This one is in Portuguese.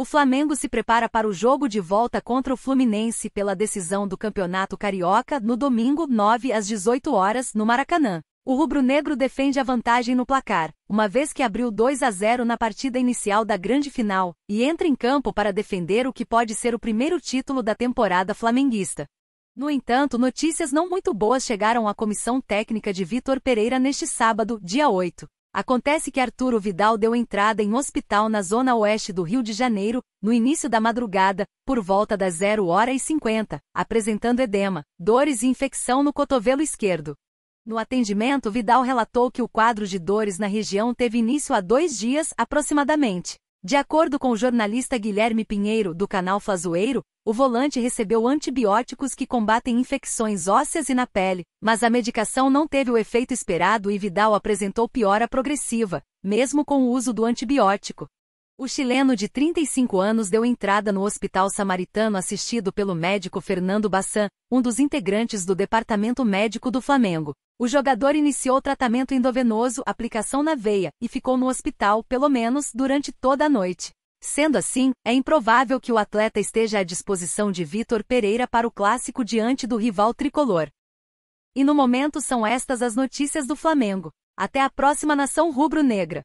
O Flamengo se prepara para o jogo de volta contra o Fluminense pela decisão do Campeonato Carioca no domingo, 9 às 18 horas, no Maracanã. O rubro-negro defende a vantagem no placar, uma vez que abriu 2 a 0 na partida inicial da grande final, e entra em campo para defender o que pode ser o primeiro título da temporada flamenguista. No entanto, notícias não muito boas chegaram à comissão técnica de Vitor Pereira neste sábado, dia 8. Acontece que Arturo Vidal deu entrada em um hospital na zona oeste do Rio de Janeiro, no início da madrugada, por volta das 0 hora e 50, apresentando edema, dores e infecção no cotovelo esquerdo. No atendimento, Vidal relatou que o quadro de dores na região teve início há dois dias, aproximadamente. De acordo com o jornalista Guilherme Pinheiro, do canal Fazoeiro, o volante recebeu antibióticos que combatem infecções ósseas e na pele, mas a medicação não teve o efeito esperado e Vidal apresentou piora progressiva, mesmo com o uso do antibiótico. O chileno de 35 anos deu entrada no Hospital Samaritano assistido pelo médico Fernando Bassan, um dos integrantes do Departamento Médico do Flamengo. O jogador iniciou tratamento endovenoso, aplicação na veia, e ficou no hospital, pelo menos, durante toda a noite. Sendo assim, é improvável que o atleta esteja à disposição de Vitor Pereira para o clássico diante do rival tricolor. E no momento são estas as notícias do Flamengo. Até a próxima nação rubro-negra.